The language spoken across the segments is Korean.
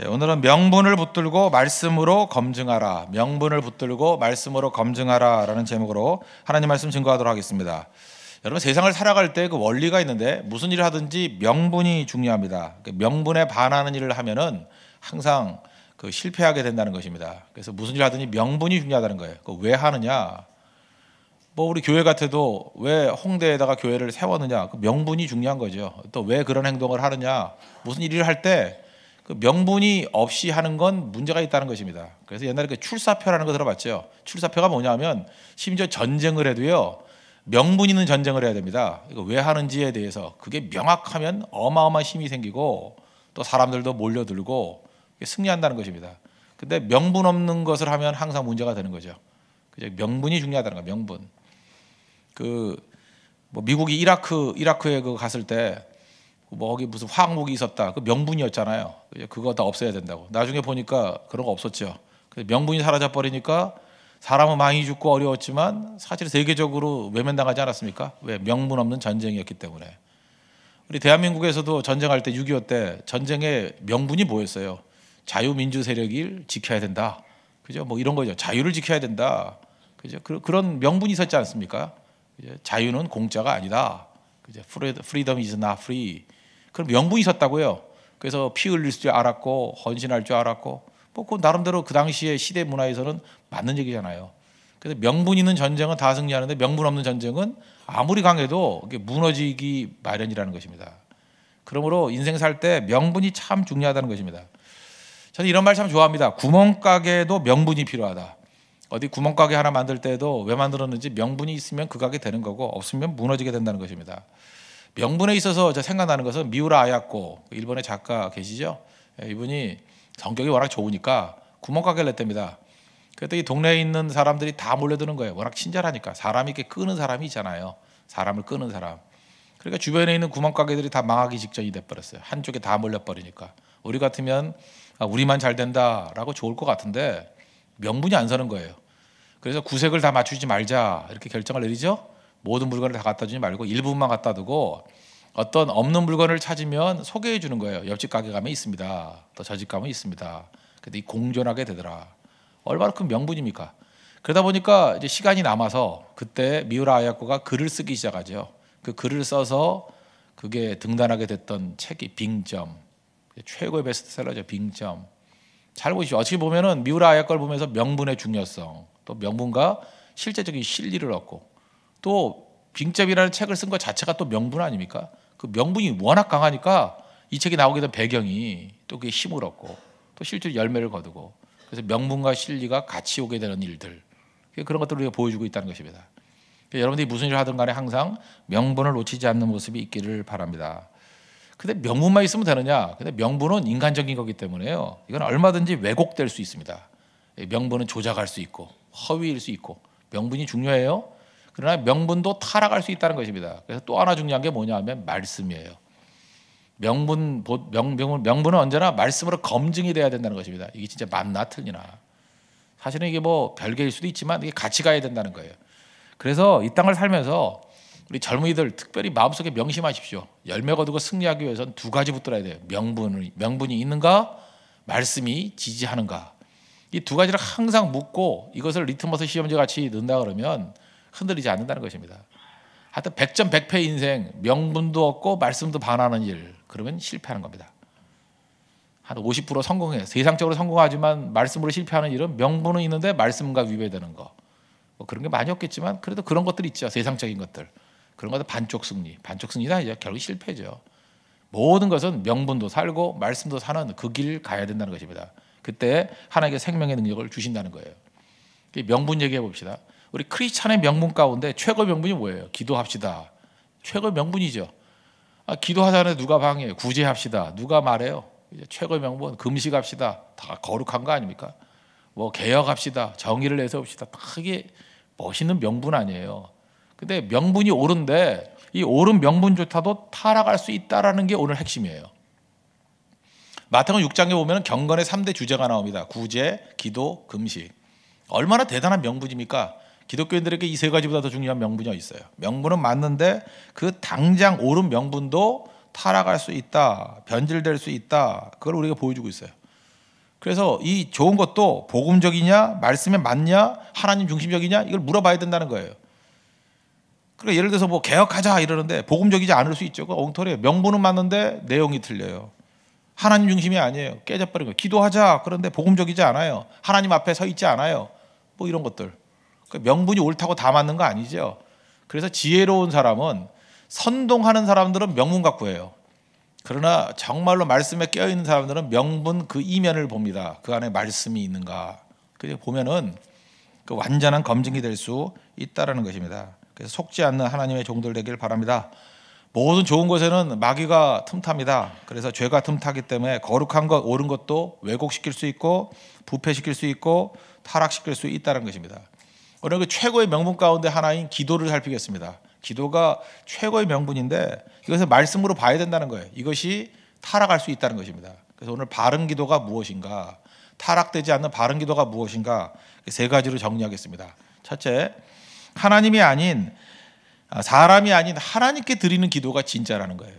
예, 오늘은 명분을 붙들고 말씀으로 검증하라. 명분을 붙들고 말씀으로 검증하라라는 제목으로 하나님 말씀 증거하도록 하겠습니다. 여러분 세상을 살아갈 때 그 원리가 있는데 무슨 일을 하든지 명분이 중요합니다. 그 명분에 반하는 일을 하면은 항상 그 실패하게 된다는 것입니다. 그래서 무슨 일을 하든지 명분이 중요하다는 거예요. 그 왜 하느냐? 뭐 우리 교회 같아도 왜 홍대에다가 교회를 세웠느냐? 그 명분이 중요한 거죠. 또 왜 그런 행동을 하느냐? 무슨 일을 할때 그 명분이 없이 하는 건 문제가 있다는 것입니다. 그래서 옛날에 그 출사표라는 거 들어봤죠. 출사표가 뭐냐면 심지어 전쟁을 해도요. 명분 있는 전쟁을 해야 됩니다. 이거 왜 하는지에 대해서 그게 명확하면 어마어마한 힘이 생기고 또 사람들도 몰려들고 승리한다는 것입니다. 근데 명분 없는 것을 하면 항상 문제가 되는 거죠. 그죠? 명분이 중요하다는 거 명분. 그 뭐 미국이 이라크 이라크에 그 갔을 때뭐 그 거기 무슨 화학무기 있었다. 그 명분이었잖아요. 그거 다 없애야 된다고. 나중에 보니까 그런 거 없었죠. 명분이 사라져 버리니까 사람은 많이 죽고 어려웠지만 사실 세계적으로 외면당하지 않았습니까? 왜 명분 없는 전쟁이었기 때문에. 우리 대한민국에서도 전쟁할 때 6.25 때 전쟁의 명분이 뭐였어요? 자유민주 세력을 지켜야 된다. 그죠? 뭐 이런 거죠. 자유를 지켜야 된다. 그죠? 그, 런 명분이 있었지 않습니까? 그죠? 자유는 공짜가 아니다. 그죠? 프리덤 is not free. 그럼 영분이 있었다고요 그래서 피 흘릴 줄 알았고 헌신할 줄 알았고 뭐 그 나름대로 그 당시의 시대 문화에서는 맞는 얘기잖아요. 그래서 명분 있는 전쟁은 다 승리하는데 명분 없는 전쟁은 아무리 강해도 무너지기 마련이라는 것입니다. 그러므로 인생 살 때 명분이 참 중요하다는 것입니다. 저는 이런 말 참 좋아합니다. 구멍가게도 명분이 필요하다. 어디 구멍가게 하나 만들 때도 왜 만들었는지 명분이 있으면 그 가게 되는 거고 없으면 무너지게 된다는 것입니다. 명분에 있어서 생각나는 것은 미우라 아야코 그 일본의 작가 계시죠? 예, 이분이 성격이 워낙 좋으니까 구멍가게를 냈답니다. 그랬더니 동네에 있는 사람들이 다 몰려드는 거예요. 워낙 친절하니까 사람이 이렇게 끄는 사람이 있잖아요. 사람을 끄는 사람. 그러니까 주변에 있는 구멍가게들이 다 망하기 직전이 돼버렸어요. 한쪽에 다 몰려버리니까 우리 같으면 아, 우리만 잘 된다라고 좋을 것 같은데 명분이 안 서는 거예요. 그래서 구색을 다 맞추지 말자 이렇게 결정을 내리죠. 모든 물건을 다 갖다 주지 말고 일부분만 갖다 두고 어떤 없는 물건을 찾으면 소개해 주는 거예요. 옆집 가게 가면 있습니다. 또저집 가면 있습니다. 근데 이 공존하게 되더라. 얼마나 큰 명분입니까? 그러다 보니까 이제 시간이 남아서 그때 미우라 아야코가 글을 쓰기 시작하죠. 그 글을 써서 그게 등단하게 됐던 책이 빙점. 최고의 베스트셀러죠. 빙점. 잘보시오 어떻게 보면은 미우라 아야코를 보면서 명분의 중요성, 또 명분과 실제적인 실리를 얻고 또 빙잽이라는 책을 쓴 것 자체가 또 명분 아닙니까? 그 명분이 워낙 강하니까 이 책이 나오게 된 배경이 또 그게 힘을 얻고 또 실제로 열매를 거두고 그래서 명분과 실리가 같이 오게 되는 일들 그런 것들을 우리가 보여주고 있다는 것입니다. 여러분들이 무슨 일을 하든 간에 항상 명분을 놓치지 않는 모습이 있기를 바랍니다. 근데 명분만 있으면 되느냐? 근데 명분은 인간적인 거기 때문에요. 이건 얼마든지 왜곡될 수 있습니다. 명분은 조작할 수 있고 허위일 수 있고 명분이 중요해요. 그러나 명분도 타락할 수 있다는 것입니다. 그래서 또 하나 중요한 게 뭐냐 하면 말씀이에요. 명분, 명, 명분, 명분은 언제나 말씀으로 검증이 돼야 된다는 것입니다. 이게 진짜 맞나 틀리나. 사실은 이게 뭐 별개일 수도 있지만 이게 같이 가야 된다는 거예요. 그래서 이 땅을 살면서 우리 젊은이들 특별히 마음속에 명심하십시오. 열매 거두고 승리하기 위해서는두 가지 붙들어야 돼요. 명분을 명분이 있는가, 말씀이 지지하는가. 이 두 가지를 항상 묻고 이것을 리트머스 시험지 같이 넣는다 그러면 흔들리지 않는다는 것입니다. 하여튼 1 0 0패 인생, 명분도 없고 말씀도 반하는 일, 그러면 실패하는 겁니다. 한50% 성공해. 세상적으로 성공하지만 말씀으로 실패하는 일은 명분은 있는데 말씀과 위배되는 거. 뭐 그런 게 많이 없겠지만 그래도 그런 것들 있죠. 세상적인 것들. 그런 것도 반쪽 승리. 반쪽 승리는 아니죠. 결국 실패죠. 모든 것은 명분도 살고 말씀도 사는 그 길 가야 된다는 것입니다. 그때 하나님께 생명의 능력을 주신다는 거예요. 명분 얘기해 봅시다. 우리 크리스찬의 명분 가운데 최고 명분이 뭐예요? 기도합시다. 최고 명분이죠. 아, 기도하자는 누가 방해 구제합시다. 누가 말해요? 최고 명분 금식합시다. 다 거룩한 거 아닙니까? 뭐 개혁합시다. 정의를 내세웁시다. 크게 멋있는 명분 아니에요. 근데 명분이 옳은데 이 옳은 명분조차도 타락할 수 있다라는 게 오늘 핵심이에요. 마태복음 6장에 보면 경건의 3대 주제가 나옵니다. 구제, 기도, 금식. 얼마나 대단한 명분입니까? 기독교인들에게 이 세 가지보다 더 중요한 명분이 있어요. 명분은 맞는데 그 당장 옳은 명분도 타락할 수 있다, 변질될 수 있다. 그걸 우리가 보여주고 있어요. 그래서 이 좋은 것도 복음적이냐, 말씀에 맞냐, 하나님 중심적이냐 이걸 물어봐야 된다는 거예요. 그래 그러니까 예를 들어서 뭐 개혁하자 이러는데 복음적이지 않을 수 있죠. 그엉터리에 명분은 맞는데 내용이 틀려요. 하나님 중심이 아니에요. 깨져버린 거예요. 기도하자 그런데 복음적이지 않아요. 하나님 앞에 서 있지 않아요. 뭐 이런 것들. 그러니까 명분이 옳다고 다 맞는 거 아니죠. 그래서 지혜로운 사람은 선동하는 사람들은 명분 갖고 해요. 그러나 정말로 말씀에 깨어 있는 사람들은 명분 그 이면을 봅니다. 그 안에 말씀이 있는가. 그게 보면은 그 완전한 검증이 될 수 있다라는 것입니다. 그래서 속지 않는 하나님의 종들 되길 바랍니다. 모든 좋은 것에는 마귀가 틈탑니다. 그래서 죄가 틈타기 때문에 거룩한 것, 옳은 것도 왜곡시킬 수 있고 부패시킬 수 있고 타락시킬 수 있다는 것입니다. 오늘 그 최고의 명분 가운데 하나인 기도를 살피겠습니다. 기도가 최고의 명분인데 이것을 말씀으로 봐야 된다는 거예요. 이것이 타락할 수 있다는 것입니다. 그래서 오늘 바른 기도가 무엇인가, 타락되지 않는 바른 기도가 무엇인가 세 가지로 정리하겠습니다. 첫째, 하나님이 아닌 아, 사람이 아닌 하나님께 드리는 기도가 진짜라는 거예요.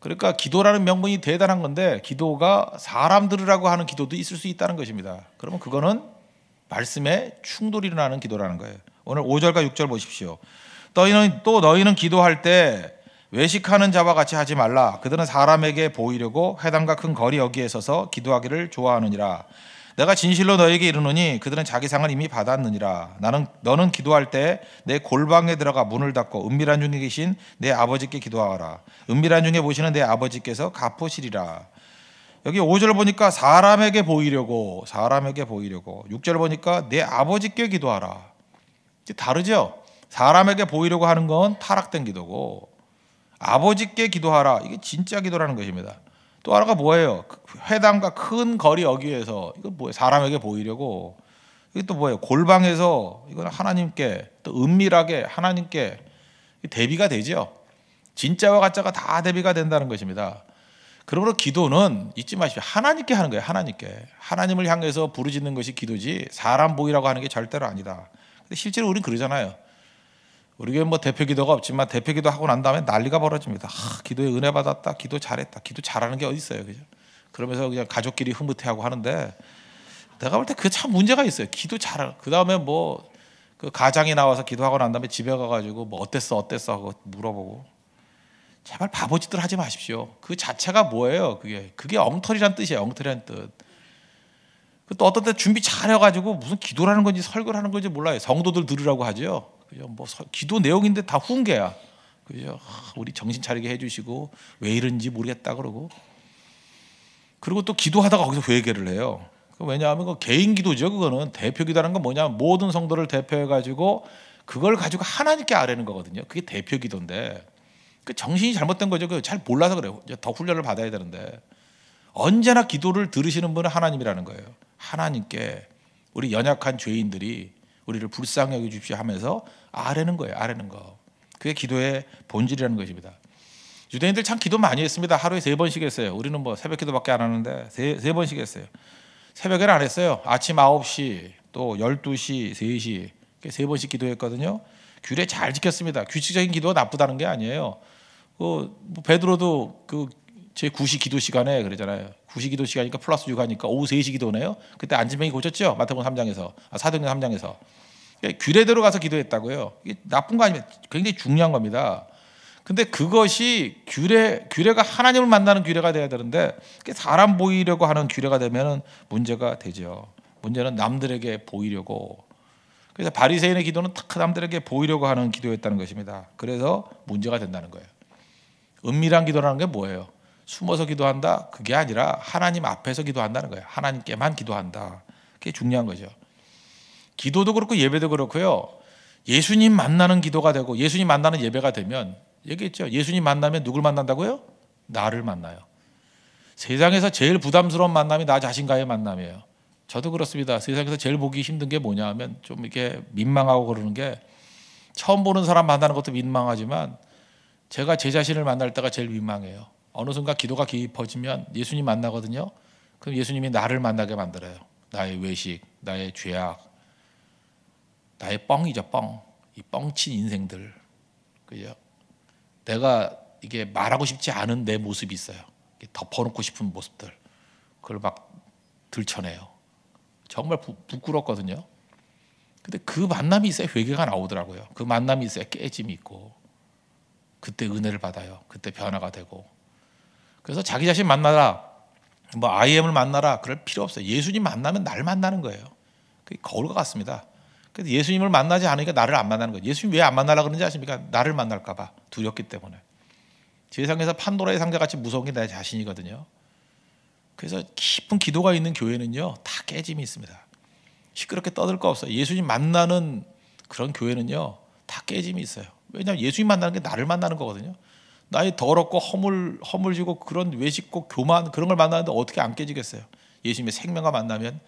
그러니까 기도라는 명분이 대단한 건데 기도가 사람 들이라고 하는 기도도 있을 수 있다는 것입니다. 그러면 그거는 말씀에 충돌이 일어나는 기도라는 거예요. 오늘 5절과 6절 보십시오. 너희는 또 너희는 기도할 때 외식하는 자와 같이 하지 말라. 그들은 사람에게 보이려고 회당과 큰 거리 여기에 서서 기도하기를 좋아하느니라. 내가 진실로 너에게 이르노니 그들은 자기 상을 이미 받았느니라. 나는 너는 기도할 때 내 골방에 들어가 문을 닫고 은밀한 중에 계신 내 아버지께 기도하라. 은밀한 중에 보시는 내 아버지께서 갚으시리라. 여기 5절 보니까 사람에게 보이려고 사람에게 보이려고 6절 보니까 내 아버지께 기도하라. 다르죠? 사람에게 보이려고 하는 건 타락된 기도고 아버지께 기도하라. 이게 진짜 기도라는 것입니다. 또 하나가 뭐예요? 그 회당과 큰 거리 여기에서 이건 뭐예요? 사람에게 보이려고 이게 또 뭐예요? 골방에서 이건 하나님께 또 은밀하게 하나님께 대비가 되죠. 진짜와 가짜가 다 대비가 된다는 것입니다. 그러므로 기도는 잊지 마십시오. 하나님께 하는 거예요. 하나님께. 하나님을 향해서 부르짖는 것이 기도지 사람 보이라고 하는 게 절대로 아니다. 근데 실제로 우리 그러잖아요. 우리가 뭐 대표 기도가 없지만 대표 기도 하고 난 다음에 난리가 벌어집니다. 아, 기도에 은혜 받았다. 기도 잘했다. 기도 잘하는 게 어디 있어요. 그죠? 그러면서 그냥 가족끼리 흐뭇해하고 하는데 내가 볼 때 그 참 문제가 있어요. 기도 잘. 그다음에 뭐 그 가장이 나와서 기도하고 난 다음에 집에 가 가지고 뭐 어땠어? 어땠어? 하고 물어보고 제발 바보짓들 하지 마십시오. 그 자체가 뭐예요? 그게 그게 엉터리란 뜻이에요. 엉터리란 뜻. 그 또 어떤 때 준비 잘 해가지고 무슨 기도라는 건지 설교하는 건지 몰라요. 성도들 들으라고 하죠. 그죠? 뭐 기도 내용인데 다 훈계야. 그죠? 우리 정신 차리게 해주시고 왜 이런지 모르겠다 그러고. 그리고 또 기도하다가 거기서 회개를 해요. 그 왜냐하면 그 개인 기도죠. 그거는 대표 기도라는 건 뭐냐? 모든 성도를 대표해 가지고 그걸 가지고 하나님께 아뢰는 거거든요. 그게 대표 기도인데. 그 정신이 잘못된 거죠. 그 잘 몰라서 그래요. 더 훈련을 받아야 되는데 언제나 기도를 들으시는 분은 하나님이라는 거예요. 하나님께 우리 연약한 죄인들이 우리를 불쌍히 여겨 주십시오 하면서 아뢰는 거예요. 아뢰는 거. 그게 기도의 본질이라는 것입니다. 유대인들 참 기도 많이 했습니다. 하루에 세 번씩 했어요. 우리는 뭐 새벽 기도밖에 안 하는데 세, 세 번씩 했어요. 새벽에는 안 했어요. 아침 9시, 또 12시, 3시. 세 번씩 기도했거든요. 규례 잘 지켰습니다. 규칙적인 기도가 나쁘다는 게 아니에요. 어, 뭐 베드로도 그제 9시 기도 시간에 그러잖아요. 9시 기도 시간이니까 플러스 6 하니까 오후 3시 기도네요. 그때 안진뱅이 고쳤죠. 마태복음 3장에서. 아, 사도행 3장에서. 규례대로 예, 가서 기도했다고요. 이게 나쁜 거 아니면 굉장히 중요한 겁니다. 근데 그것이 규례 규례가 하나님을 만나는 규례가 돼야 되는데 사람 보이려고 하는 규례가 되면은 문제가 되죠. 문제는 남들에게 보이려고 그래서 바리새인의 기도는 탁 남들에게 보이려고 하는 기도였다는 것입니다. 그래서 문제가 된다는 거예요. 은밀한 기도라는 게 뭐예요? 숨어서 기도한다? 그게 아니라 하나님 앞에서 기도한다는 거예요. 하나님께만 기도한다. 그게 중요한 거죠. 기도도 그렇고 예배도 그렇고요. 예수님 만나는 기도가 되고 예수님 만나는 예배가 되면 얘기했죠. 예수님 만나면 누굴 만난다고요? 나를 만나요. 세상에서 제일 부담스러운 만남이 나 자신과의 만남이에요. 저도 그렇습니다. 세상에서 제일 보기 힘든 게 뭐냐 하면 좀 이렇게 민망하고 그러는 게 처음 보는 사람 만나는 것도 민망하지만 제가 제 자신을 만날 때가 제일 민망해요. 어느 순간 기도가 깊어지면 예수님 만나거든요. 그럼 예수님이 나를 만나게 만들어요. 나의 외식, 나의 죄악, 나의 뻥이죠, 뻥. 이 뻥친 인생들. 그죠? 내가 이게 말하고 싶지 않은 내 모습이 있어요. 덮어놓고 싶은 모습들. 그걸 막들쳐내요 정말 부, 부끄럽거든요. 근데 그 만남이 있어야 회개가 나오더라고요. 그 만남이 있어야 깨짐이 있고. 그때 은혜를 받아요. 그때 변화가 되고. 그래서 자기 자신 만나라. 뭐 IM을 만나라. 그럴 필요 없어요. 예수님 만나면 날 만나는 거예요. 그게 거울과 같습니다. 그래서 예수님을 만나지 않으니까 나를 안 만나는 거예요. 예수님 왜 안 만나라 그러는지 아십니까? 나를 만날까 봐 두렵기 때문에. 세상에서 판도라의 상자 같이 무서운 게 나 자신이거든요. 그래서 깊은 기도가 있는 교회는요. 다 깨짐이 있습니다. 시끄럽게 떠들 거 없어요. 예수님 만나는 그런 교회는요. 다 깨짐이 있어요. 왜냐하면 예수님 만나는 게 나를 만나는 거거든요. 나의 더럽고 허물 허물지고 그런 외식고 교만 그런 걸 만나는데 어떻게 안 깨지겠어요? 예수님의 생명과 만나면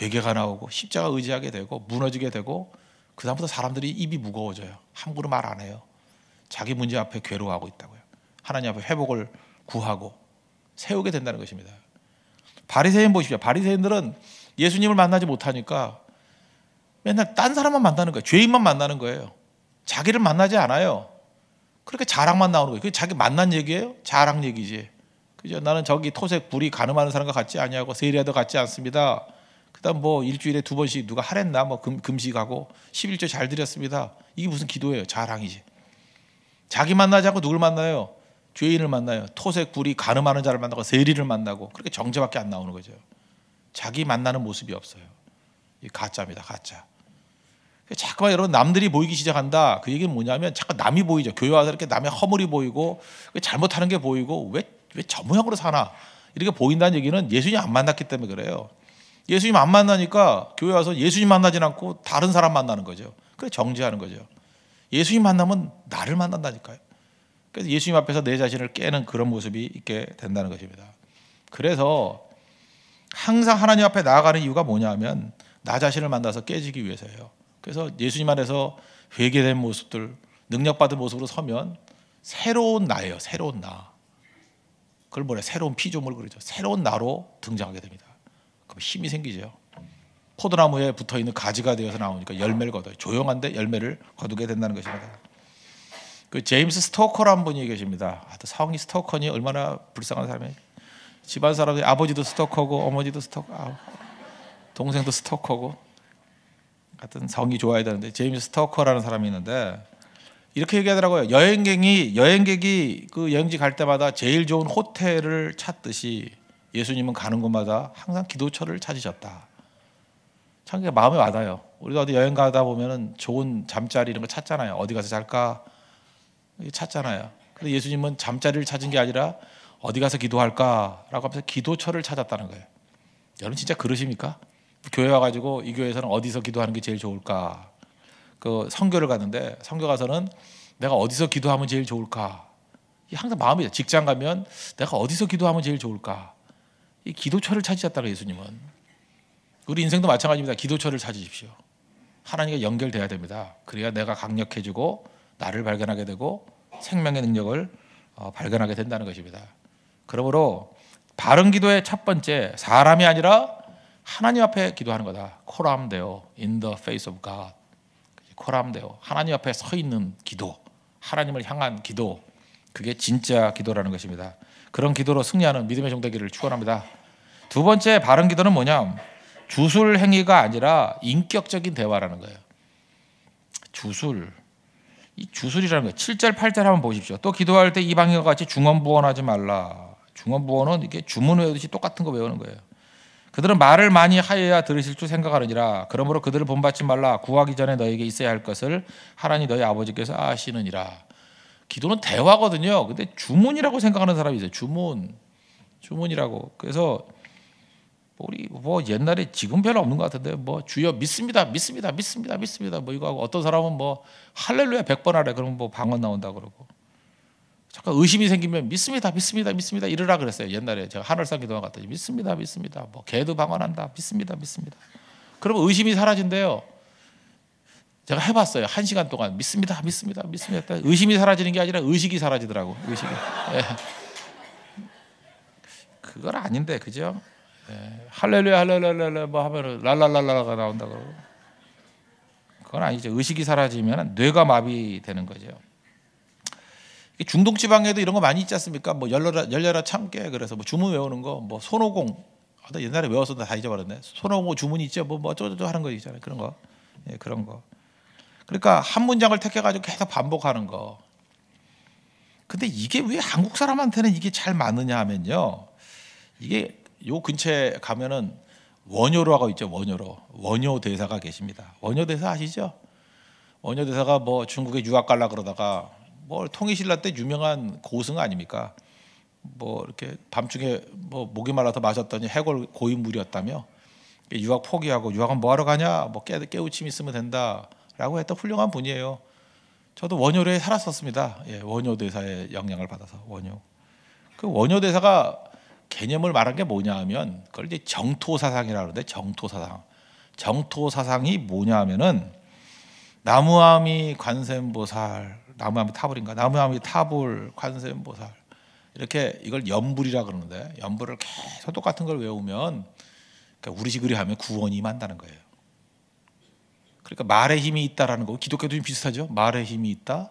회개가 나오고 십자가 의지하게 되고 무너지게 되고 그 다음부터 사람들이 입이 무거워져요. 함부로 말 안 해요. 자기 문제 앞에 괴로워하고 있다고요. 하나님 앞에 회복을 구하고 세우게 된다는 것입니다. 바리새인 보십시오. 바리새인들은 예수님을 만나지 못하니까 맨날 딴 사람만 만나는 거예요. 죄인만 만나는 거예요. 자기를 만나지 않아요. 그렇게 자랑만 나오는 거예요. 그게 자기 만난 얘기예요? 자랑 얘기지. 그죠? 나는 저기 토색 불이 가늠하는 사람과 같지 아니하고 세리와도 같지 않습니다. 그다음 뭐 일주일에 두 번씩 누가 하랬나 뭐 금, 금식하고 11조 잘 드렸습니다. 이게 무슨 기도예요? 자랑이지. 자기 만나지 않고 누굴 만나요? 죄인을 만나요. 토색 불이 가늠하는 자를 만나고 세리를 만나고 그렇게 정제밖에안 나오는 거죠. 자기 만나는 모습이 없어요. 이 가짜입니다. 가짜. 자꾸만 여러분 남들이 보이기 시작한다. 그 얘기는 뭐냐면 자꾸 남이 보이죠. 교회 와서 이렇게 남의 허물이 보이고 그 잘못하는 게 보이고 왜 왜저 모양으로 사나 이렇게 보인다는 얘기는 예수님 안 만났기 때문에 그래요. 예수님 안 만나니까 교회 와서 예수님 만나지 않고 다른 사람 만나는 거죠. 그래 정지하는 거죠. 예수님 만나면 나를 만난다니까요. 그래서 예수님 앞에서 내 자신을 깨는 그런 모습이 있게 된다는 것입니다. 그래서 항상 하나님 앞에 나아가는 이유가 뭐냐면 나 자신을 만나서 깨지기 위해서예요. 그래서 예수님 안에서 회개된 모습들, 능력받은 모습으로 서면 새로운 나예요. 새로운 나. 그걸 뭐래? 새로운 피조물 그러죠. 새로운 나로 등장하게 됩니다. 그럼 힘이 생기죠. 포도나무에 붙어 있는 가지가 되어서 나오니까 열매를 거둬요. 조용한데 열매를 거두게 된다는 것입니다. 그 제임스 스토커란 분이 계십니다. 하여튼 아, 성이 스토커니 얼마나 불쌍한 사람이에요. 집안 사람들이 아버지도 스토커고 어머니도 스토커, 아, 동생도 스토커고 하여튼 성이 좋아야 되는데 제임스 스토커라는 사람이 있는데 이렇게 얘기하더라고요. 여행객이 여행객이 그 여행지 갈 때마다 제일 좋은 호텔을 찾듯이 예수님은 가는 곳마다 항상 기도처를 찾으셨다. 참 그게 마음에 와닿아요. 우리가 어디 여행 가다 보면은 좋은 잠자리 이런 거 찾잖아요. 어디 가서 잘까 찾잖아요. 근데 예수님은 잠자리를 찾은 게 아니라 어디 가서 기도할까라고 하면서 기도처를 찾았다는 거예요. 여러분 진짜 그러십니까? 교회 와가지고 이 교회에서는 어디서 기도하는 게 제일 좋을까? 그 선교를 갔는데 선교 가서는 내가 어디서 기도하면 제일 좋을까? 항상 마음이 직장 가면 내가 어디서 기도하면 제일 좋을까? 이 기도처를 찾으셨다고 예수님은 우리 인생도 마찬가지입니다. 기도처를 찾으십시오. 하나님과 연결돼야 됩니다. 그래야 내가 강력해지고 나를 발견하게 되고 생명의 능력을 어, 발견하게 된다는 것입니다. 그러므로 바른 기도의 첫 번째 사람이 아니라 하나님 앞에 기도하는 거다. 코람데오 in the face of God. 코람데오 하나님 앞에 서 있는 기도, 하나님을 향한 기도. 그게 진짜 기도라는 것입니다. 그런 기도로 승리하는 믿음의 정대기를 축원합니다. 두 번째 바른 기도는 뭐냐? 주술 행위가 아니라 인격적인 대화라는 거예요. 주술. 이 주술이라는 거 7절, 8절 한번 보십시오. 또 기도할 때 이방인과 같이 중언부언하지 말라. 중언부언은 이게 주문 외우듯이 똑같은 거 외우는 거예요. 그들은 말을 많이 하여야 들으실 줄 생각하느니라. 그러므로 그들을 본받지 말라. 구하기 전에 너에게 있어야 할 것을 하나님 너희 아버지께서 아시느니라. 기도는 대화거든요. 근데 주문이라고 생각하는 사람이 있어요. 주문. 주문이라고. 그래서 뭐 우리 뭐 옛날에 지금 별로 없는 것 같은데 뭐 주여 믿습니다. 믿습니다. 믿습니다. 믿습니다. 뭐 이거 하고 어떤 사람은 뭐 할렐루야 100번 하래. 그러면 뭐 방언 나온다 그러고. 잠깐 의심이 생기면 믿습니다, 믿습니다, 믿습니다 이러라 그랬어요. 옛날에 제가 하늘산 기도원 갔더니 믿습니다, 믿습니다. 뭐 개도 방언한다, 믿습니다, 믿습니다. 그러면 의심이 사라진대요. 제가 해봤어요. 한 시간 동안 믿습니다, 믿습니다, 믿습니다. 의심이 사라지는 게 아니라 의식이 사라지더라고. 의식이. 예. 그건 아닌데 그죠? 예. 할렐루야, 할렐루야, 뭐 하면 랄랄랄라가 나온다 고 그건 아니죠. 의식이 사라지면 뇌가 마비되는 거죠. 중동 지방에도 이런 거 많이 있지 않습니까? 뭐 열려라 열려라 참깨 그래서 뭐 주문 외우는 거뭐 손오공 아, 나 옛날에 외워서 다 잊어버렸네. 손오공 주문 있죠. 뭐뭐 쪼쪼쪼 쩌 하는 거 있잖아요. 그런 거. 예, 그런 거. 그러니까 한 문장을 택해 가지고 계속 반복하는 거. 근데 이게 왜 한국 사람한테는 이게 잘 맞느냐 하면요. 이게 요 근처에 가면은 원효로하고 있죠. 원효로. 원효 대사가 계십니다. 원효 대사 아시죠? 원효 대사가 뭐 중국에 유학 갈라 그러다가 뭐 통일신라 때 유명한 고승 아닙니까? 뭐 이렇게 밤중에 뭐 목이 말라서 마셨더니 해골 고인물이었다며 유학 포기하고 유학은 뭐하러 가냐? 뭐 깨, 깨우침 있으면 된다라고 했던 훌륭한 분이에요. 저도 원효대에 살았었습니다. 예, 원효대사의 영향을 받아서 원효. 그 원효대사가 개념을 말한 게 뭐냐하면 그걸 이제 정토 사상이라 그는데 정토 사상. 정토 사상이 뭐냐하면은 나무아미 관세음보살 나무암이 타불인가? 나무암이 타불, 관세음보살 이렇게 이걸 연불이라 그러는데 연불을 계속 똑같은 걸 외우면 그러니까 우리식으로 하면 구원이 임다는 거예요. 그러니까 말의 힘이 있다라는 거 기독교도 좀 비슷하죠. 말의 힘이 있다.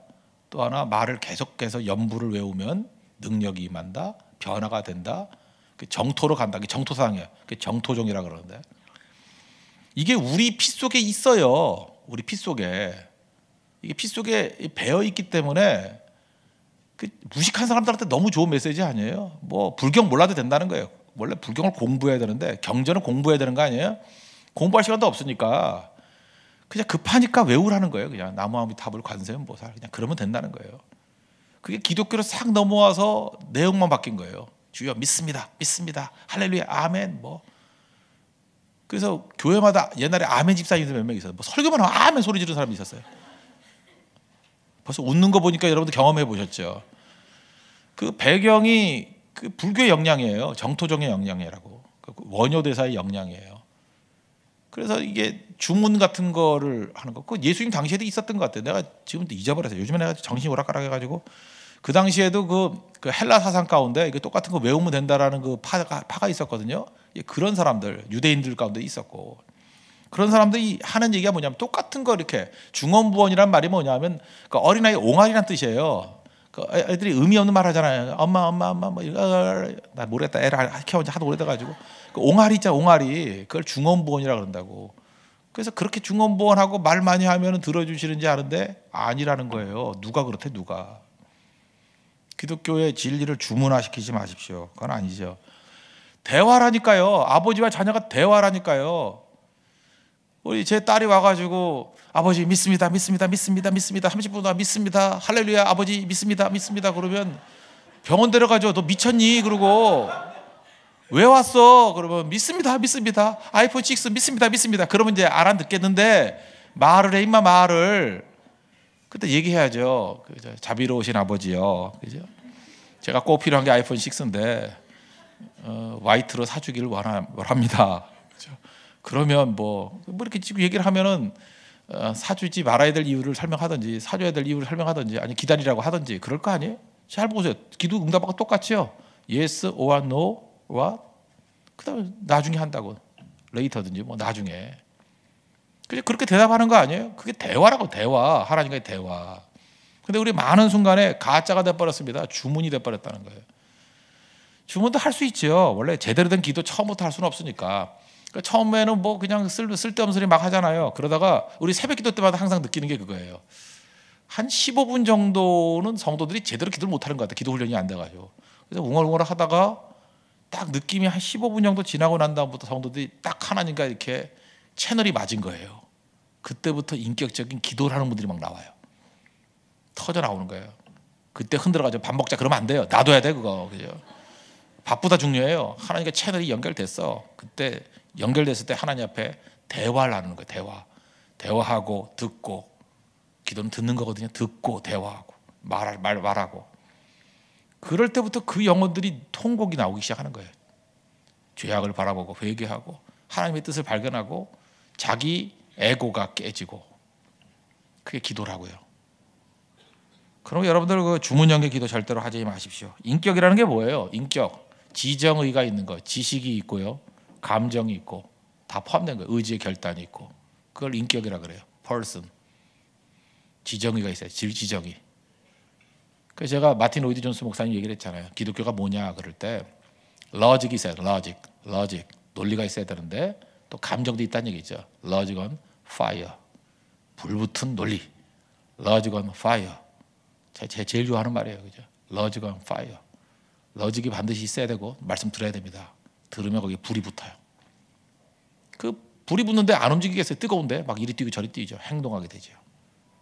또 하나 말을 계속해서 연불을 외우면 능력이 임다 변화가 된다. 그 정토로 간다. 그 정토상이에요. 그 정토종이라 그러는데 이게 우리 피 속에 있어요. 우리 피 속에 이게 피 속에 배어 있기 때문에 그 무식한 사람들한테 너무 좋은 메시지 아니에요? 뭐 불경 몰라도 된다는 거예요. 원래 불경을 공부해야 되는데 경전을 공부해야 되는 거 아니에요? 공부할 시간도 없으니까 그냥 급하니까 외우라는 거예요. 그냥 나무아미 탑을 관세음 보살 그냥 그러면 된다는 거예요. 그게 기독교로 싹 넘어와서 내용만 바뀐 거예요. 주여 믿습니다, 믿습니다, 할렐루야, 아멘 뭐. 그래서 교회마다 옛날에 아멘 집사님들 몇 명 있었어요. 뭐 설교만 하면 아멘 소리 지르는 사람이 있었어요. 벌써 웃는 거 보니까 여러분도 경험해 보셨죠. 그 배경이 그 불교의 영향이에요. 정토종의 영향이라고. 그 원효대사의 영향이에요. 그래서 이게 주문 같은 거를 하는 거. 그 예수님 당시에도 있었던 것 같아요. 내가 지금도 잊어버렸어요. 요즘에 내가 정신이 오락가락해가지고 그 당시에도 그, 그 헬라 사상 가운데 이거 똑같은 거 외우면 된다라는 그 파가, 파가 있었거든요. 예, 그런 사람들 유대인들 가운데 있었고 그런 사람들이 하는 얘기가 뭐냐면 똑같은 거 이렇게 중언부언이란 말이 뭐냐면 그 어린아이 옹알이란 뜻이에요. 그 애들이 의미 없는 말 하잖아요. 엄마, 엄마, 엄마, 뭐, 나 모르겠다. 애를 키워본 지 하도 오래돼가지고. 그 옹알이 있잖아, 옹알이. 그걸 중언부언이라 그런다고. 그래서 그렇게 중언부언하고 말 많이 하면 들어주시는지 아는데 아니라는 거예요. 누가 그렇대, 누가. 기독교의 진리를 주문화시키지 마십시오. 그건 아니죠. 대화라니까요. 아버지와 자녀가 대화라니까요. 우리 제 딸이 와가지고 아버지 믿습니다, 믿습니다, 믿습니다, 믿습니다. 30분 동안 믿습니다. 할렐루야, 아버지 믿습니다, 믿습니다. 그러면 병원 데려가죠. 너 미쳤니? 그러고 왜 왔어? 그러면 믿습니다, 믿습니다. 아이폰 6 믿습니다, 믿습니다. 그러면 이제 알아듣겠는데 말을 해, 임마 말을. 그때 얘기해야죠. 그 자비로우신 아버지요. 그죠? 제가 꼭 필요한 게 아이폰 6인데 어, 화이트로 사주길 원합니다. 그러면 뭐, 뭐 이렇게 지금 얘기를 하면은 어, 사주지 말아야 될 이유를 설명하든지 사줘야 될 이유를 설명하든지 아니 기다리라고 하든지 그럴 거 아니에요? 잘 보세요. 기도 응답하고 똑같이요. yes or no와 그다음 나중에 한다고 l a t 든지뭐 나중에 그냥 그렇게 대답하는 거 아니에요? 그게 대화라고 대화 하나님과의 대화. 근데 우리 많은 순간에 가짜가 돼버렸습니다. 주문이 돼버렸다는 거예요. 주문도 할 수 있죠. 원래 제대로 된 기도 처음부터 할 수는 없으니까. 그러니까 처음에는 뭐 그냥 쓸, 쓸데없는 소리 막 하잖아요. 그러다가 우리 새벽 기도 때마다 항상 느끼는 게 그거예요. 한 15분 정도는 성도들이 제대로 기도를 못하는 것 같아요. 기도 훈련이 안 돼가지고. 그래서 웅얼웅얼 하다가 딱 느낌이 한 15분 정도 지나고 난 다음부터 성도들이 딱 하나님과 이렇게 채널이 맞은 거예요. 그때부터 인격적인 기도를 하는 분들이 막 나와요. 터져 나오는 거예요. 그때 흔들어가죠. 밥 먹자 그러면 안 돼요. 놔둬야 돼 그거. 그죠? 바쁘다 중요해요. 하나님과 채널이 연결됐어. 그때 연결됐을 때 하나님 앞에 대화를 나는 거예요. 대화. 대화하고 듣고 기도는 듣는 거거든요. 듣고 대화하고 말, 말 말하고 그럴 때부터 그 영혼들이 통곡이 나오기 시작하는 거예요. 죄악을 바라보고 회개하고 하나님의 뜻을 발견하고 자기 에고가 깨지고 그게 기도라고요. 그럼 여러분들 그 주문형의 기도 절대로 하지 마십시오. 인격이라는 게 뭐예요? 인격, 지정의가 있는 거, 지식이 있고요, 감정이 있고 다 포함된 거예요. 의지의 결단이 있고 그걸 인격이라 그래요. person 지정의가 있어요. 질 지정의. 그 제가 마틴 로이드 존스 목사님 얘기를 했잖아요. 기독교가 뭐냐 그럴 때 러직이 있어요. 러직, 러직 논리가 있어야 되는데 또 감정도 있다는 얘기죠. 러직은 fire 불붙은 논리. 러직은 fire 제, 제 제일 좋아하는 말이에요, 그죠? 러직은 fire 러직이 반드시 있어야 되고 말씀 들어야 됩니다. 들으면 거기에 불이 붙어요. 그 불이 붙는데 안 움직이겠어요. 뜨거운데 막 이리 뛰고 저리 뛰죠. 행동하게 되죠.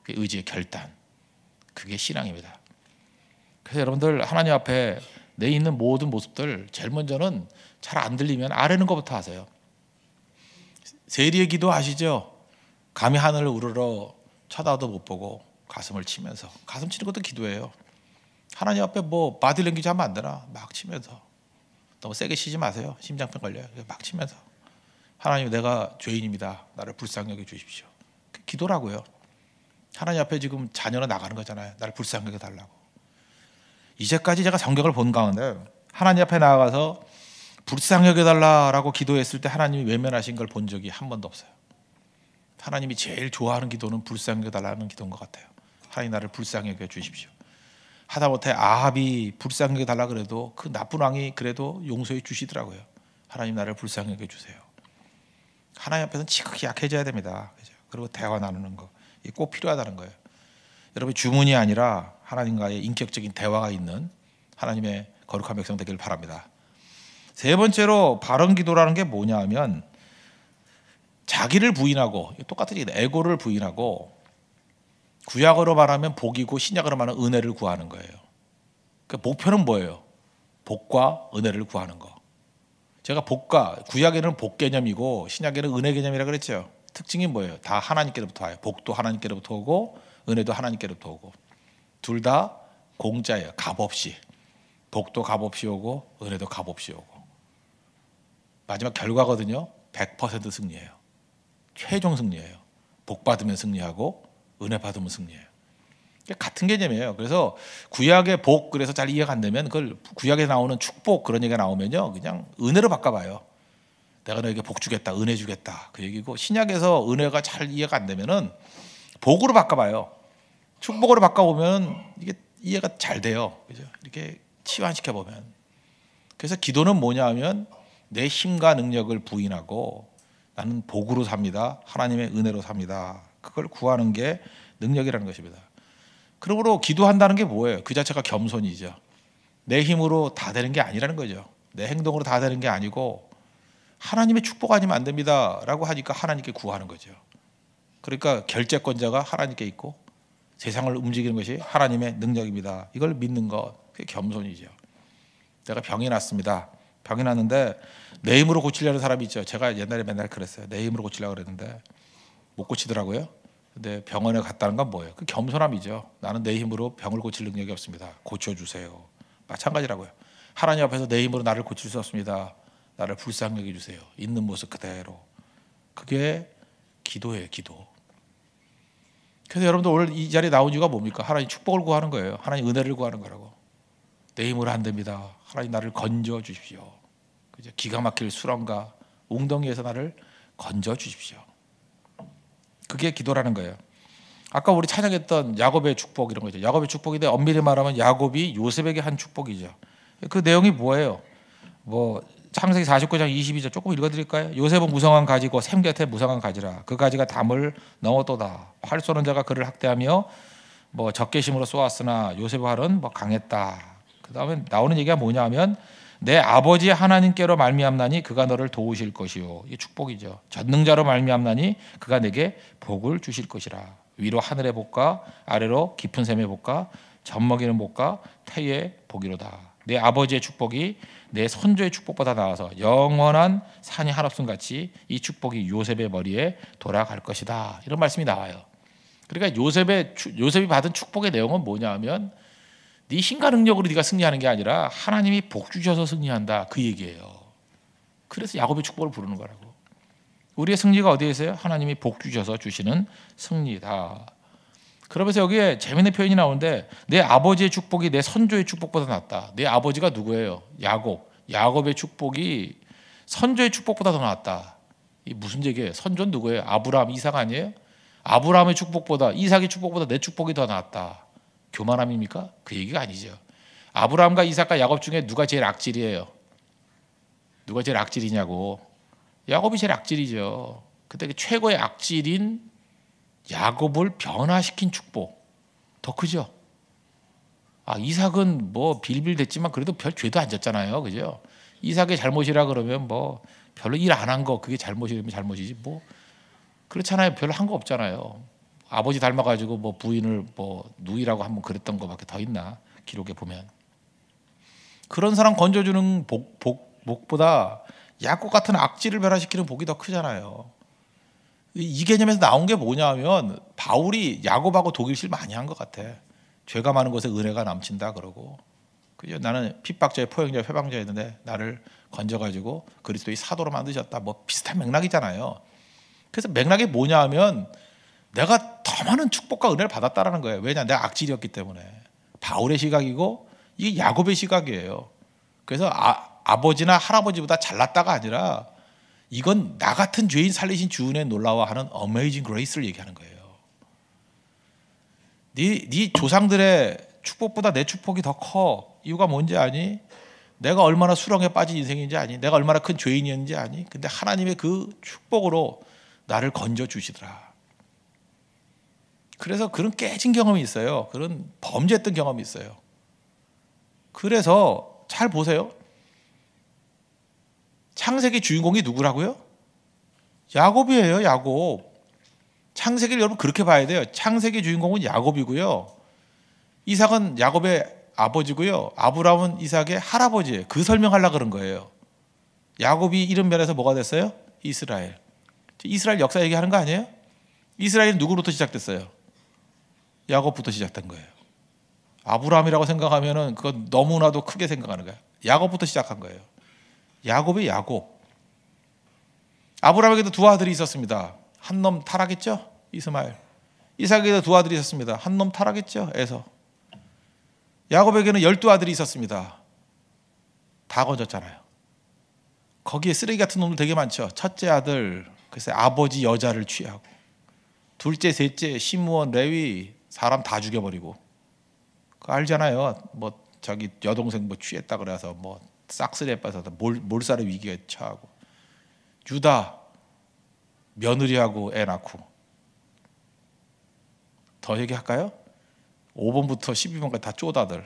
그 의지의 결단. 그게 신앙입니다. 그래서 여러분들 하나님 앞에 내 있는 모든 모습들 제일 먼저는 잘 안 들리면 아래는 것부터 하세요. 세리의 기도 아시죠? 감히 하늘을 우르러 쳐다도 못 보고 가슴을 치면서 가슴 치는 것도 기도예요. 하나님 앞에 뭐 바디 랭귀지 하면 안 되나? 막 치면서 너무 세게 치지 마세요. 심장병 걸려요. 막 치면서 하나님 내가 죄인입니다. 나를 불쌍히 여겨 주십시오. 그 기도라고요. 하나님 앞에 지금 자녀로 나가는 거잖아요. 나를 불쌍히 여겨 달라고. 이제까지 제가 성경을 본 가운데 하나님 앞에 나아가서 불쌍히 여겨 달라라고 기도했을 때 하나님이 외면하신 걸 본 적이 한 번도 없어요. 하나님이 제일 좋아하는 기도는 불쌍히 여겨 달라는 기도인 것 같아요. 하나님 나를 불쌍히 여겨 주십시오. 하다못해 아합이 불쌍하게 달라 그래도 그 나쁜 왕이 그래도 용서해 주시더라고요. 하나님 나를 불쌍하게 주세요. 하나님 앞에서는 지극히 약해져야 됩니다. 그죠? 그리고 대화 나누는 거. 이게 꼭 필요하다는 거예요. 여러분 주문이 아니라 하나님과의 인격적인 대화가 있는 하나님의 거룩한 백성 되기를 바랍니다. 세 번째로 바른 기도라는 게 뭐냐 하면 자기를 부인하고 똑같은 얘기 에고를 부인하고 구약으로 말하면 복이고 신약으로 말하면 은혜를 구하는 거예요. 그러니까 목표는 뭐예요? 복과 은혜를 구하는 거. 제가 복과 구약에는 복 개념이고 신약에는 은혜 개념이라 그랬죠. 특징이 뭐예요? 다 하나님께로부터 와요. 복도 하나님께로부터 오고 은혜도 하나님께로부터 오고 둘 다 공짜예요. 값없이 복도 값없이 오고 은혜도 값없이 오고 마지막 결과거든요. 100% 승리예요. 최종 승리예요. 복 받으면 승리하고 은혜 받으면 승리예요. 같은 개념이에요. 그래서 구약의 복 그래서 잘 이해가 안 되면 그걸 구약에 나오는 축복 그런 얘기가 나오면요. 그냥 은혜로 바꿔봐요. 내가 너에게 복 주겠다. 은혜 주겠다. 그 얘기고 신약에서 은혜가 잘 이해가 안 되면은 복으로 바꿔봐요. 축복으로 바꿔보면 이게 이해가 잘 돼요. 그죠? 이렇게 치환시켜 보면. 그래서 기도는 뭐냐 면내 힘과 능력을 부인하고 나는 복으로 삽니다. 하나님의 은혜로 삽니다. 그걸 구하는 게 능력이라는 것입니다. 그러므로 기도한다는 게 뭐예요? 그 자체가 겸손이죠. 내 힘으로 다 되는 게 아니라는 거죠. 내 행동으로 다 되는 게 아니고 하나님의 축복 아니면 안 됩니다라고 하니까 하나님께 구하는 거죠. 그러니까 결재권자가 하나님께 있고 세상을 움직이는 것이 하나님의 능력입니다. 이걸 믿는 것, 그게 겸손이죠. 내가 병이 났습니다. 병이 났는데 내 힘으로 고치려는 사람이 있죠. 제가 옛날에 맨날 그랬어요. 내 힘으로 고치려고 그랬는데 못 고치더라고요. 근데 병원에 갔다는 건 뭐예요? 그 겸손함이죠. 나는 내 힘으로 병을 고칠 능력이 없습니다. 고쳐주세요. 마찬가지라고요. 하나님 앞에서 내 힘으로 나를 고칠 수 없습니다. 나를 불쌍히 여주세요 있는 모습 그대로. 그게 기도예요, 기도. 그래서 여러분들 오늘 이 자리에 나온 이유가 뭡니까? 하나님 축복을 구하는 거예요. 하나님 은혜를 구하는 거라고. 내 힘으로 안 됩니다. 하나님 나를 건져 주십시오. 기가 막힐 수렁과 웅덩이에서 나를 건져 주십시오. 그게 기도라는 거예요. 아까 우리 찬양했던 야곱의 축복 이런 거죠. 야곱의 축복인데 엄밀히 말하면 야곱이 요셉에게 한 축복이죠. 그 내용이 뭐예요? 뭐 창세기 49장 22절 조금 읽어드릴까요? 요셉은 무성한 가지고 샘 곁에 무성한 가지라 그 가지가 담을 넘었도다 활 쏘는 자가 그를 학대하며 뭐 적개심으로 쏘았으나 요셉의 활은 뭐 강했다. 그 다음에 나오는 얘기가 뭐냐면 내 아버지 하나님께로 말미암나니 그가 너를 도우실 것이요. 이 축복이죠. 전능자로 말미암나니 그가 내게 복을 주실 것이라. 위로 하늘의 복과 아래로 깊은 샘의 복과 젖먹이는 복과 태의 복이로다. 내 아버지의 축복이 내 선조의 축복보다 나아서 영원한 산이 한없음 같이 이 축복이 요셉의 머리에 돌아갈 것이다. 이런 말씀이 나와요. 그러니까 요셉의 요셉이 받은 축복의 내용은 뭐냐하면 네 힘과 능력으로 네가 승리하는 게 아니라 하나님이 복 주셔서 승리한다 그 얘기예요. 그래서 야곱의 축복을 부르는 거라고. 우리의 승리가 어디에 있어요? 하나님이 복 주셔서 주시는 승리다. 그러면서 여기에 재미있는 표현이 나오는데 내 아버지의 축복이 내 선조의 축복보다 낫다. 내 아버지가 누구예요? 야곱. 야곱의 축복이 선조의 축복보다 더 낫다. 이 무슨 얘기예요? 선조는 누구예요? 아브라함, 이삭 아니에요? 아브라함의 축복보다 이삭의 축복보다 내 축복이 더 낫다. 교만함입니까? 그 얘기가 아니죠. 아브라함과 이삭과 야곱 중에 누가 제일 악질이에요? 누가 제일 악질이냐고. 야곱이 제일 악질이죠. 그때 그 최고의 악질인 야곱을 변화시킨 축복. 더 크죠? 아, 이삭은 뭐 빌빌댔지만 그래도 별 죄도 안 졌잖아요. 그죠? 이삭의 잘못이라 그러면 뭐 별로 일 안 한 거 그게 잘못이면 잘못이지 뭐 그렇잖아요. 별로 한 거 없잖아요. 아버지 닮아가지고 뭐 부인을 뭐 누이라고 한번 그랬던 것밖에 더 있나 기록에 보면 그런 사람 건져주는 복, 복 복보다 약국 같은 악질을 변화시키는 복이 더 크잖아요. 이 개념에서 나온 게 뭐냐면 바울이 야곱하고 독일실 많이 한 것 같아. 죄가 많은 것에 은혜가 남친다 그러고 그죠? 나는 핍박자의 포행자 회방자였는데 나를 건져가지고 그리스도의 사도로 만드셨다. 뭐 비슷한 맥락이잖아요. 그래서 맥락이 뭐냐하면 내가 더 많은 축복과 은혜를 받았다라는 거예요. 왜냐? 내가 악질이었기 때문에. 바울의 시각이고 이게 야곱의 시각이에요. 그래서 아, 버지나 할아버지보다 잘났다가 아니라 이건 나 같은 죄인 살리신 주은의 놀라워 하는 어메이징 그레이스를 얘기하는 거예요. 네, 네 조상들의 축복보다 내 축복이 더 커. 이유가 뭔지 아니? 내가 얼마나 수렁에 빠진 인생인지 아니? 내가 얼마나 큰 죄인이었는지 아니? 근데 하나님의 그 축복으로 나를 건져 주시더라. 그래서 그런 깨진 경험이 있어요. 그런 범죄했던 경험이 있어요. 그래서 잘 보세요. 창세기 주인공이 누구라고요? 야곱이에요, 야곱. 창세기를 여러분 그렇게 봐야 돼요. 창세기 주인공은 야곱이고요. 이삭은 야곱의 아버지고요. 아브라함은 이삭의 할아버지예요. 그 설명하려고 그런 거예요. 야곱이 이런 면에서 뭐가 됐어요? 이스라엘. 이스라엘 역사 얘기하는 거 아니에요? 이스라엘은 누구로부터 시작됐어요? 야곱부터 시작된 거예요. 아브라함이라고 생각하면은 그건 너무나도 크게 생각하는 거예요. 야곱부터 시작한 거예요. 야곱이 야곱. 아브라함에게도 두 아들이 있었습니다. 한 놈 타락했죠? 이스마엘. 이삭에게도 두 아들이 있었습니다. 한 놈 타락했죠? 에서. 야곱에게는 열두 아들이 있었습니다. 다 거졌잖아요. 거기에 쓰레기 같은 놈들 되게 많죠. 첫째 아들, 글쎄 아버지 여자를 취하고 둘째, 셋째, 시므원 레위 사람 다 죽여버리고 그 알잖아요. 뭐 자기 여동생 뭐 취했다 그래서 뭐 싹쓸이에 빠져서 몰, 몰살의 위기에 처하고 유다 며느리하고 애 낳고 더 얘기할까요? 5번부터 12번까지 다 쪼다들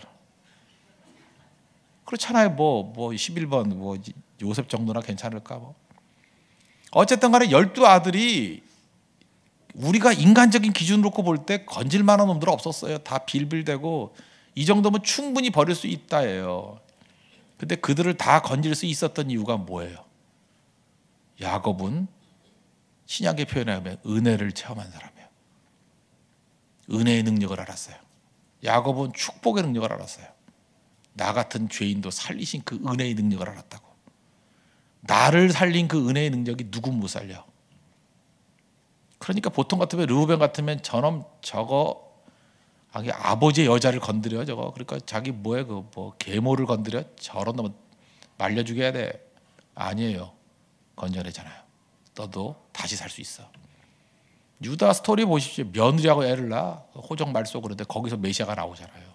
그렇잖아요. 뭐, 뭐 11번, 뭐 요셉 정도나 괜찮을까? 뭐. 어쨌든 간에 1 2 아들이 우리가 인간적인 기준으로 볼 때 건질 만한 놈들 없었어요. 다 빌빌대고 이 정도면 충분히 버릴 수 있다예요. 근데 그들을 다 건질 수 있었던 이유가 뭐예요? 야곱은 신약의 표현에 하면 은혜를 체험한 사람이에요. 은혜의 능력을 알았어요. 야곱은 축복의 능력을 알았어요. 나 같은 죄인도 살리신 그 은혜의 능력을 알았다고. 나를 살린 그 은혜의 능력이 누구 못 살려? 그러니까 보통 같으면 르우벤 같으면 저놈 저거 아기 아버지의 여자를 건드려 저거 그러니까 자기 뭐에 그뭐 계모를 건드려 저런 놈 말려 죽여야 돼 아니에요 건전해잖아요 너도 다시 살 수 있어 유다 스토리 보십시오 며느리하고 애를 낳아 호적 말소 그런데 거기서 메시아가 나오잖아요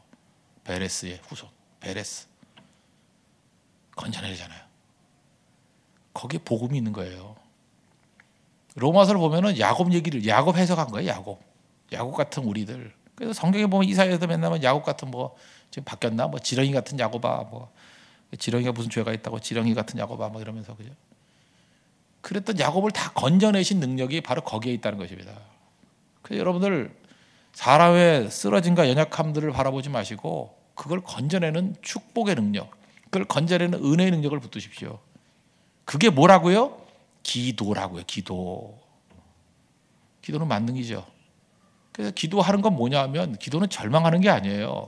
베레스의 후손 베레스 건전해잖아요 거기에 복음이 있는 거예요 로마서를 보면은 야곱 얘기를 야곱 해석한 거예요. 야곱. 야곱 같은 우리들. 그래서 성경에 보면 이사야에서 맨날 뭐 야곱 같은 뭐 지금 바뀌었나? 뭐 지렁이 같은 야곱아 뭐 지렁이가 무슨 죄가 있다고 지렁이 같은 야곱아 뭐 이러면서 그죠? 그랬던 야곱을 다 건져내신 능력이 바로 거기에 있다는 것입니다. 그래서 여러분들 사람의 쓰러진과 연약함들을 바라보지 마시고 그걸 건져내는 축복의 능력, 그걸 건져내는 은혜의 능력을 붙드십시오. 그게 뭐라고요? 기도라고요. 기도. 기도는 만능이죠. 그래서 기도하는 건 뭐냐면 하 기도는 절망하는 게 아니에요.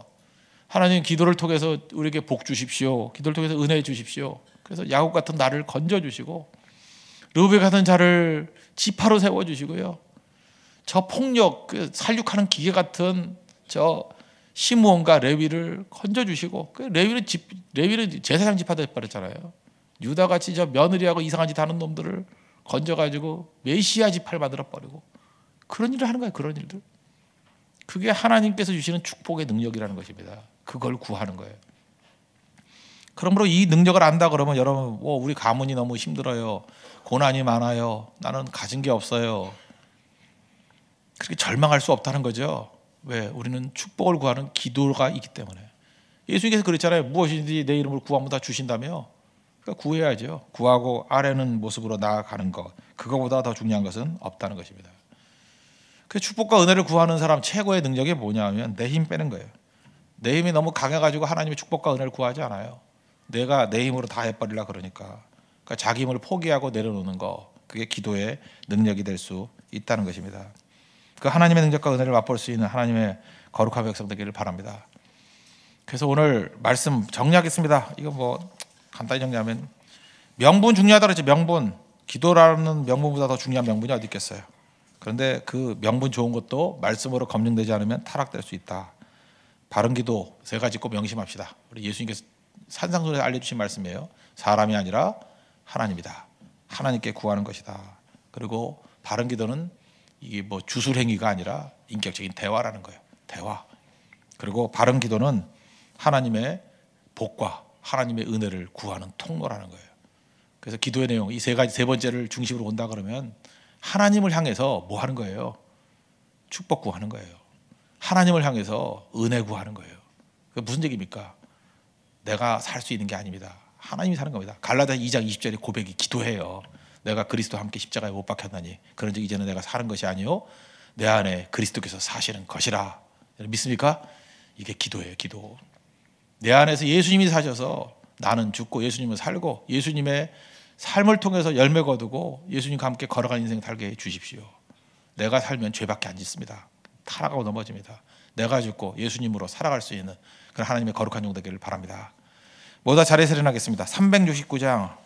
하나님 기도를 통해서 우리에게 복 주십시오. 기도를 통해서 은혜 주십시오. 그래서 야곱 같은 나를 건져 주시고 르베 같은 자를 지파로 세워 주시고요. 저 폭력 그 살육하는 기계 같은 저 시므온과 레위를 건져 주시고 레위는 그 레위는 제사장 지파다 했잖아요. 유다같이 저 며느리하고 이상한 짓 하는 놈들을 건져가지고 메시아 지팔 만들어 버리고 그런 일을 하는 거예요. 그런 일들. 그게 하나님께서 주시는 축복의 능력이라는 것입니다. 그걸 구하는 거예요. 그러므로 이 능력을 안다 그러면 여러분, 뭐 우리 가문이 너무 힘들어요. 고난이 많아요. 나는 가진 게 없어요. 그렇게 절망할 수 없다는 거죠. 왜? 우리는 축복을 구하는 기도가 있기 때문에. 예수님께서 그랬잖아요. 무엇이든지 내 이름을 구하면 다 주신다며. 그러니까 구해야죠. 구하고 아래는 모습으로 나아가는 것. 그거보다 더 중요한 것은 없다는 것입니다. 그 축복과 은혜를 구하는 사람 최고의 능력이 뭐냐면 내 힘 빼는 거예요. 내 힘이 너무 강해가지고 하나님의 축복과 은혜를 구하지 않아요. 내가 내 힘으로 다 해버리려 그러니까. 그러니까 자기 힘을 포기하고 내려놓는 거. 그게 기도의 능력이 될 수 있다는 것입니다. 그 하나님의 능력과 은혜를 맛볼 수 있는 하나님의 거룩한 백성 되기를 바랍니다. 그래서 오늘 말씀 정리하겠습니다. 이거 뭐 간단히 정리하면 명분 중요하다 고했죠 명분. 기도라는 명분보다 더 중요한 명분이 어디 있겠어요. 그런데 그 명분 좋은 것도 말씀으로 검증되지 않으면 타락될 수 있다. 바른 기도 세 가지 꼭 명심합시다. 우리 예수님께서 산상순에서 알려주신 말씀이에요. 사람이 아니라 하나님이다. 하나님께 구하는 것이다. 그리고 바른 기도는 이게 뭐 주술 행위가 아니라 인격적인 대화라는 거예요. 대화. 그리고 바른 기도는 하나님의 복과 하나님의 은혜를 구하는 통로라는 거예요. 그래서 기도의 내용 이 세 가지 세 번째를 중심으로 본다 그러면 하나님을 향해서 뭐 하는 거예요? 축복 구하는 거예요. 하나님을 향해서 은혜 구하는 거예요. 그 무슨 얘기입니까? 내가 살 수 있는 게 아닙니다. 하나님이 사는 겁니다. 갈라다 2장 20절의 고백이 기도해요. 내가 그리스도 함께 십자가에 못 박혔나니 그런즉 이제는 내가 사는 것이 아니요 내 안에 그리스도께서 사시는 것이라 믿습니까? 이게 기도예요, 기도. 내 안에서 예수님이 사셔서 나는 죽고 예수님은 살고 예수님의 삶을 통해서 열매 거두고 예수님과 함께 걸어가는 인생 살게 해 주십시오. 내가 살면 죄밖에 안 짓습니다. 타락하고 넘어집니다. 내가 죽고 예수님으로 살아갈 수 있는 그런 하나님의 거룩한 종 되기를 바랍니다. 모두 잘해 세련하겠습니다. 369장